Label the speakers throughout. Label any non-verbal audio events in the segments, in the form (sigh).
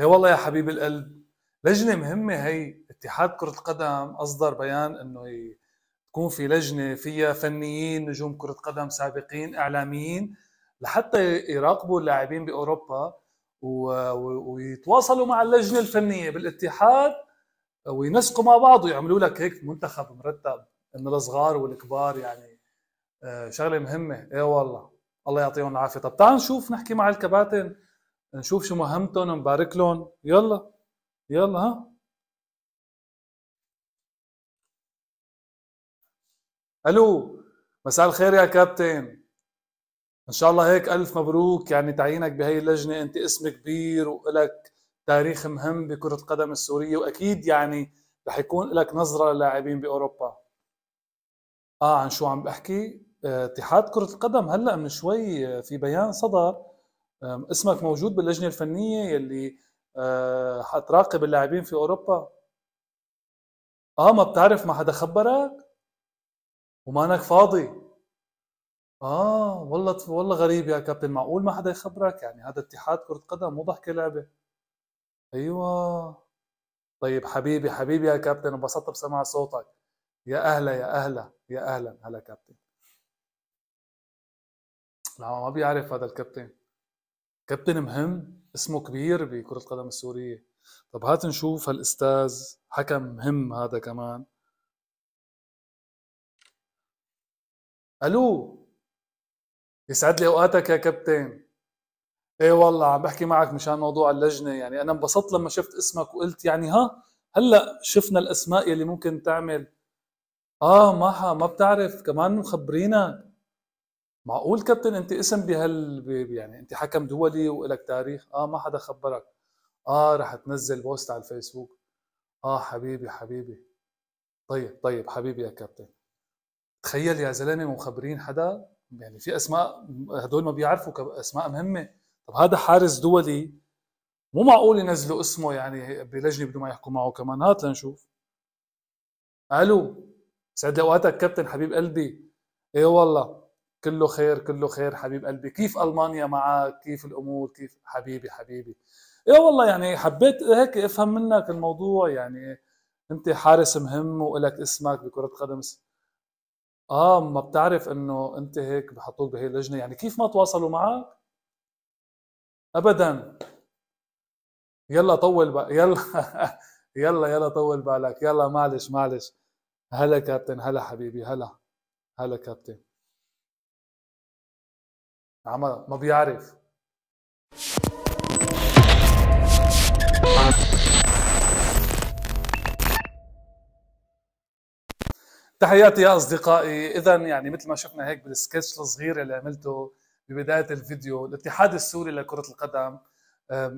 Speaker 1: اي والله يا حبيب القلب لجنه مهمه هي اتحاد كره القدم اصدر بيان انه تكون في لجنه فيها فنيين نجوم كره قدم سابقين اعلاميين لحتى يراقبوا اللاعبين باوروبا ويتواصلوا مع اللجنه الفنيه بالاتحاد وينسقوا مع بعض ويعملوا لك هيك منتخب مرتب من الصغار والكبار يعني آه، شغله مهمه اي والله الله يعطيهم العافيه طب تعال نشوف نحكي مع الكباتن نشوف شو مهمتهم نبارك لهم يلا يلا ها الو مساء الخير يا كابتن ان شاء الله هيك الف مبروك يعني تعيينك بهي اللجنه انت اسم كبير ولك تاريخ مهم بكره القدم السوريه واكيد يعني رح يكون لك نظره للاعبين باوروبا اه عن شو عم بحكي آه، اتحاد كره القدم هلا من شوي آه، في بيان صدر اسمك موجود باللجنه الفنيه يلي آه، حتراقب اللاعبين في اوروبا اه ما بتعرف ما حدا خبرك ومانك فاضي اه والله والله غريب يا كابتن معقول ما حدا يخبرك يعني هذا اتحاد كره قدم مو ضحكه لعبه ايوه طيب حبيبي حبيبي يا كابتن انبسطت بسماع صوتك يا اهلا يا اهلا يا اهلا هلا كابتن لا ما بيعرف هذا الكابتن كابتن مهم اسمه كبير بكرة القدم السورية طب هات نشوف هالاستاذ حكم مهم هذا كمان الو يسعد لي اوقاتك يا كابتن ايه والله عم بحكي معك مشان موضوع اللجنه يعني انا انبسطت لما شفت اسمك وقلت يعني ها هلا شفنا الاسماء يلي ممكن تعمل اه ماها ما بتعرف كمان مخبرينك معقول كابتن انت اسم بهال يعني انت حكم دولي ولك تاريخ اه ما حدا خبرك اه رح تنزل بوست على الفيسبوك اه حبيبي حبيبي طيب طيب حبيبي يا كابتن تخيل يا زلمه مخبرين حدا يعني في اسماء هدول ما بيعرفوا اسماء مهمه طب هذا حارس دولي مو معقول ينزلوا اسمه يعني بلجنه بدون ما يحكوا معه كمان هات لنشوف الو سعد اوقاتك كابتن حبيب قلبي ايه والله كله خير كله خير حبيب قلبي كيف المانيا معك كيف الامور كيف حبيبي حبيبي يا والله يعني حبيت هيك افهم منك الموضوع يعني انت حارس مهم ولك اسمك بكره قدم اه ما بتعرف انه انت هيك بحطوك بهي اللجنه يعني كيف ما تواصلوا معك ابدا يلا طول بقى يلا (laughs) يلا يلا طول بالك يلا معلش معلش هلا كابتن هلا حبيبي هلا هلا كابتن عمى ما بيعرف تحياتي يا اصدقائي اذا يعني مثل ما شفنا هيك بالسكتش الصغير اللي عملته ببدايه الفيديو الاتحاد السوري لكره القدم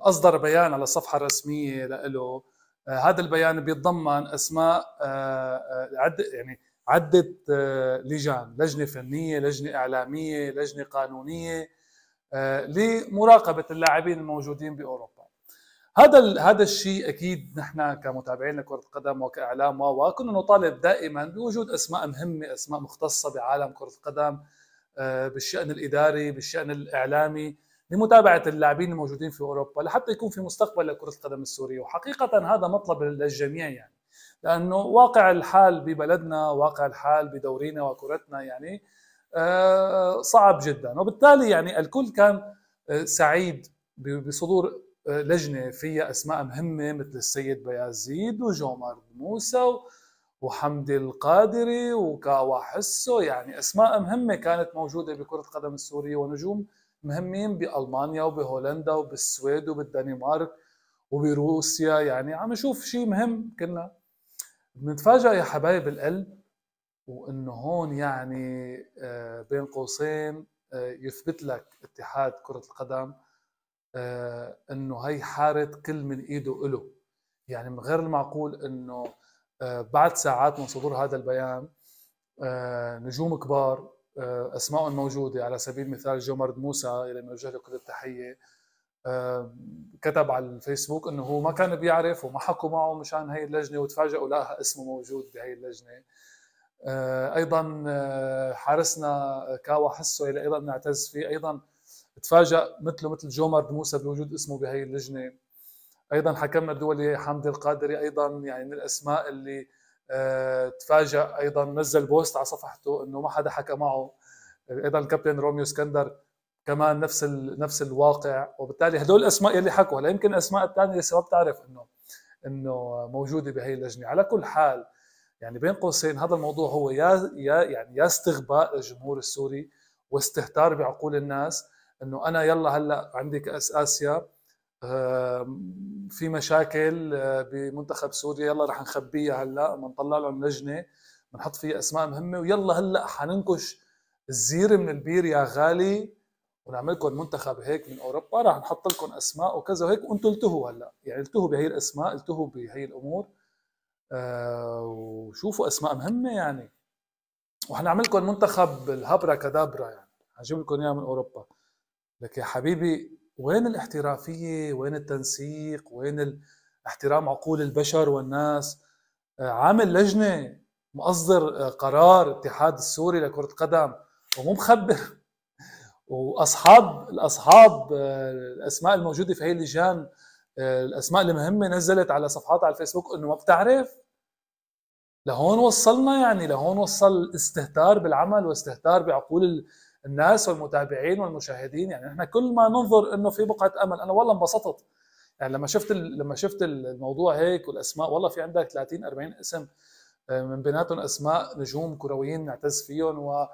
Speaker 1: اصدر بيان على الصفحه الرسميه له آه، هذا البيان بيتضمن اسماء آه، آه، عدة يعني عدة آه، لجان لجنة فنية لجنة إعلامية لجنة قانونية آه، لمراقبة اللاعبين الموجودين بأوروبا هذا هذا الشيء اكيد نحن كمتابعين لكره القدم وكاعلام و كنا نطالب دائما بوجود اسماء مهمه اسماء مختصه بعالم كره القدم آه، بالشان الاداري بالشان الاعلامي لمتابعه اللاعبين الموجودين في اوروبا لحتى يكون في مستقبل لكره القدم السوريه وحقيقه هذا مطلب للجميع يعني لانه واقع الحال ببلدنا واقع الحال بدورينا وكرتنا يعني آه، صعب جدا وبالتالي يعني الكل كان آه، سعيد بصدور آه، لجنه فيها اسماء مهمه مثل السيد بيازيد وجومر موسى وحمدي القادري وكاوا حسو يعني اسماء مهمه كانت موجوده بكره القدم السوريه ونجوم مهمين بالمانيا وبهولندا وبالسويد وبالدنمارك وبروسيا يعني عم نشوف شيء مهم كنا بنتفاجئ يا حبايب القلب وانه هون يعني آه، بين قوسين آه، يثبت لك اتحاد كرة القدم آه، انه هي حارة كل من ايده له يعني من غير المعقول انه بعد ساعات من صدور هذا البيان نجوم كبار اسمائهم موجودة على سبيل المثال جمرد موسى اللي بنوجه له كل التحية كتب على الفيسبوك انه هو ما كان بيعرف وما حكوا معه مشان هي اللجنه وتفاجئوا لقاها اسمه موجود بهي اللجنه آه، ايضا آه، حارسنا كاوا حسو اللي ايضا نعتز فيه ايضا تفاجأ مثله مثل جومر موسى بوجود اسمه بهي اللجنه ايضا حكمنا الدولي حمدي القادري ايضا يعني من الاسماء اللي آه، تفاجأ ايضا نزل بوست على صفحته انه ما حدا حكى معه ايضا الكابتن روميو اسكندر كمان نفس ال... نفس الواقع وبالتالي هدول الاسماء يلي حكوا هلا يمكن الاسماء الثانيه لسه ما بتعرف انه انه موجوده بهي اللجنه على كل حال يعني بين قوسين هذا الموضوع هو يا يا يعني يا استغباء الجمهور السوري واستهتار بعقول الناس انه انا يلا هلا عندي كاس اسيا في مشاكل آه، بمنتخب سوريا يلا رح نخبيها هلا بنطلع لهم لجنه بنحط فيها اسماء مهمه ويلا هلا حننكش الزيره من البير يا غالي ونعمل لكم منتخب هيك من اوروبا رح نحط لكم اسماء وكذا وهيك وانتم التهوا هلا يعني التهوا بهي الاسماء التهوا بهي الامور آه وشوفوا اسماء مهمه يعني وحنعمل لكم منتخب الهبره كدابرا يعني حنجيب لكم اياه من اوروبا لك يا حبيبي وين الاحترافيه وين التنسيق وين احترام عقول البشر والناس آه عامل لجنه مصدر آه، قرار اتحاد السوري لكره قدم ومو مخبر واصحاب الاصحاب آه، الاسماء الموجوده في هي اللجان آه، الاسماء المهمه نزلت على صفحاتها على الفيسبوك انه ما بتعرف لهون وصلنا يعني لهون وصل استهتار بالعمل واستهتار بعقول الناس والمتابعين والمشاهدين يعني احنا كل ما ننظر انه في بقعه امل انا والله انبسطت يعني لما شفت لما شفت الموضوع هيك والاسماء والله في عندك 30 40 اسم آه، من بيناتهم اسماء نجوم كرويين نعتز فيهم و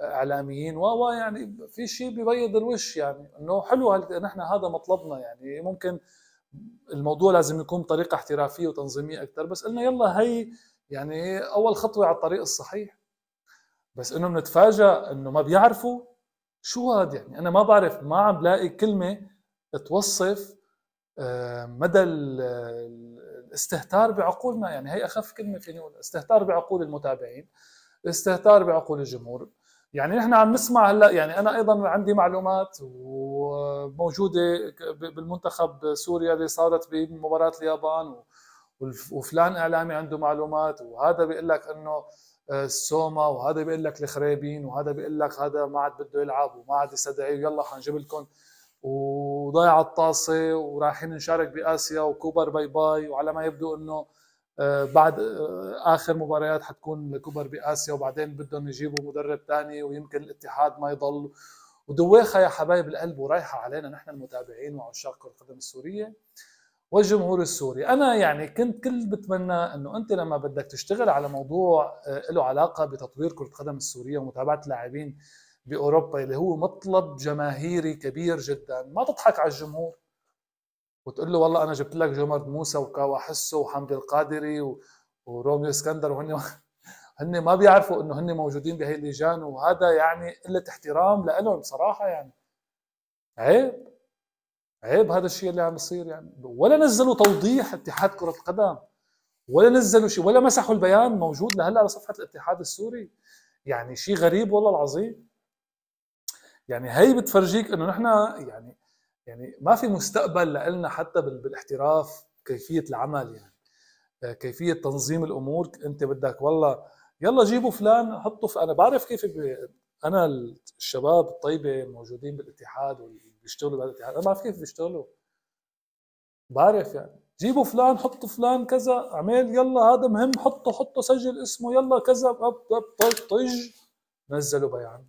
Speaker 1: اعلاميين و يعني في شيء بيبيض الوش يعني انه حلو هل... نحن هذا مطلبنا يعني ممكن الموضوع لازم يكون بطريقه احترافيه وتنظيميه اكثر بس قلنا يلا هي يعني اول خطوه على الطريق الصحيح بس انه بنتفاجئ انه ما بيعرفوا شو هذا يعني انا ما بعرف ما عم بلاقي كلمه توصف آه، مدى الاستهتار بعقولنا يعني هي اخف كلمه فيني استهتار بعقول المتابعين استهتار بعقول الجمهور يعني نحن عم نسمع هلا يعني انا ايضا عندي معلومات وموجوده بالمنتخب سوريا اللي صارت بمباراه اليابان وفلان اعلامي عنده معلومات وهذا بيقول لك انه السوما آه، وهذا بيقول لك الخريبين وهذا بيقول لك هذا ما عاد بده يلعب وما عاد يستدعي إيه، يلا حنجيب لكم وضيع الطاسه ورايحين نشارك باسيا وكوبر باي باي وعلى ما يبدو انه آه، بعد آه، اخر مباريات حتكون كبر باسيا وبعدين بدهم يجيبوا مدرب ثاني ويمكن الاتحاد ما يضل ودويخه يا حبايب القلب ورايحه علينا نحن المتابعين وعشاق كره القدم السوريه والجمهور السوري انا يعني كنت كل بتمنى انه انت لما بدك تشتغل على موضوع آه، له علاقه بتطوير كره القدم السوريه ومتابعه اللاعبين باوروبا اللي هو مطلب جماهيري كبير جدا ما تضحك على الجمهور وتقول له والله انا جبت لك جمر موسى وكاوا حسو وحمد القادري و... وروميو اسكندر وهن هن ما بيعرفوا انه هن موجودين بهي اللجان وهذا يعني قله احترام لهم بصراحه يعني عيب عيب هذا الشيء اللي عم يصير يعني ولا نزلوا توضيح اتحاد كره القدم ولا نزلوا شيء ولا مسحوا البيان موجود لهلا على صفحه الاتحاد السوري يعني شيء غريب والله العظيم يعني هي بتفرجيك انه نحن يعني يعني ما في مستقبل لنا حتى بالاحتراف كيفيه العمل يعني آه، كيفيه تنظيم الامور انت بدك والله يلا جيبوا فلان حطوا في انا بعرف كيف بي... انا الشباب الطيبه الموجودين بالاتحاد واللي بيشتغلوا بالاتحاد انا بعرف كيف بيشتغلوا بعرف يعني جيبوا فلان حطوا فلان كذا اعمل يلا هذا مهم حطه حطه سجل اسمه يلا كذا طج طج نزلوا بيان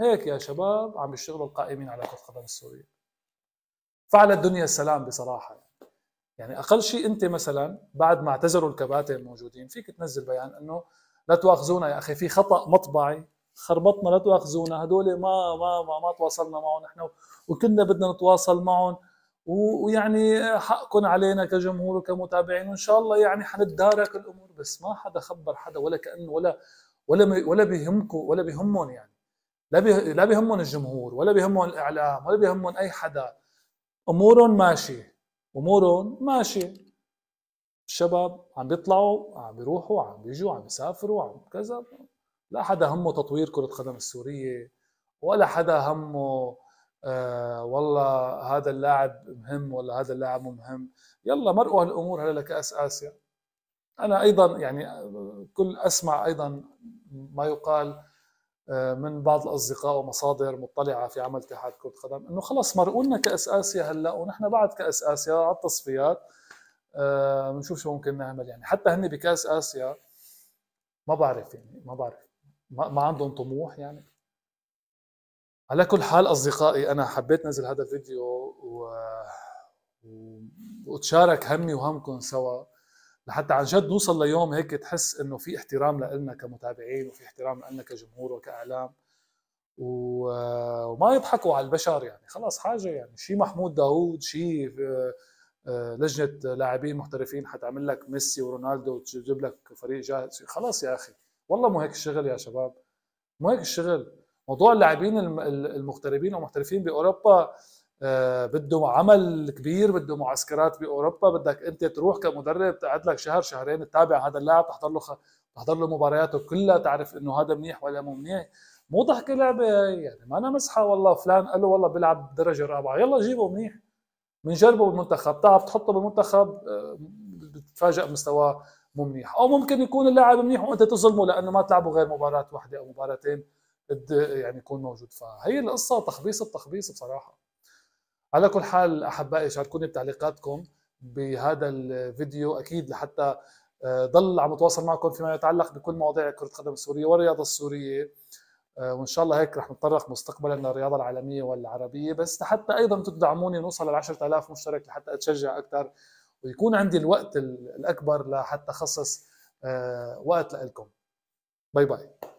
Speaker 1: هيك يا شباب عم يشتغلوا القائمين على كره القدم السوريه فعل الدنيا السلام بصراحه يعني اقل شيء انت مثلا بعد ما اعتذروا الكباتن الموجودين فيك تنزل بيان انه لا تواخذونا يا اخي في خطا مطبعي خربطنا لا تواخذونا هدول ما ما ما, ما تواصلنا معهم نحن وكنا بدنا نتواصل معهم ويعني حقكم علينا كجمهور وكمتابعين وان شاء الله يعني حنتدارك الامور بس ما حدا خبر حدا ولا كانه ولا ولا ولا بيهمكم ولا بيهمهم يعني لا لا بيهمهم الجمهور ولا بيهمهم الاعلام ولا بيهمهم اي حدا امورهم ماشيه امورهم ماشيه الشباب عم بيطلعوا عم بيروحوا عم بيجوا عم بيسافروا عم كذا لا حدا همه تطوير كره قدم السوريه ولا حدا همه آه والله هذا اللاعب مهم ولا هذا اللاعب مو مهم يلا مرقوا هالامور هلا لكاس اسيا انا ايضا يعني آه، كل اسمع ايضا ما يقال من بعض الاصدقاء ومصادر مطلعه في عمل اتحاد كره القدم انه خلص مرقوا لنا كاس اسيا هلا ونحن بعد كاس اسيا على التصفيات آه، بنشوف شو ممكن نعمل يعني حتى هن بكاس اسيا ما بعرف يعني ما بعرف ما عندهم طموح يعني على كل حال اصدقائي انا حبيت نزل هذا الفيديو و... وتشارك همي وهمكم سوا لحتى عن جد نوصل ليوم هيك تحس انه في احترام لنا كمتابعين وفي احترام لنا كجمهور وكاعلام و... وما يضحكوا على البشر يعني خلاص حاجه يعني شيء محمود داوود شيء آه، آه، لجنه لاعبين محترفين حتعمل لك ميسي ورونالدو وتجيب لك فريق جاهز خلاص يا اخي والله مو هيك الشغل يا شباب مو هيك الشغل موضوع اللاعبين المغتربين او المحترفين باوروبا آه، بده عمل كبير بده معسكرات باوروبا بدك انت تروح كمدرب تقعد لك شهر شهرين تتابع هذا اللاعب تحضر له تحضر له مبارياته كلها تعرف انه هذا منيح ولا مو منيح مو ضحكه لعبه يعني ما انا مسحه والله فلان قال له والله بيلعب درجه رابعه يلا جيبه منيح بنجربه بالمنتخب تعرف تحطه بالمنتخب آه، بتتفاجئ مستواه مو منيح او ممكن يكون اللاعب منيح وانت تظلمه لانه ما تلعبه غير مباراه واحده او مباراتين يعني يكون موجود فهي القصه تخبيص التخبيص بصراحه على كل حال احبائي شاركوني بتعليقاتكم بهذا الفيديو اكيد لحتى آه، ضل عم اتواصل معكم فيما يتعلق بكل مواضيع كره القدم السوريه والرياضه السوريه آه، وان شاء الله هيك رح نتطرق مستقبلا للرياضه العالميه والعربيه بس حتى ايضا تدعموني نوصل ل 10000 مشترك لحتى اتشجع اكثر ويكون عندي الوقت الاكبر لحتى اخصص آه، وقت لكم باي باي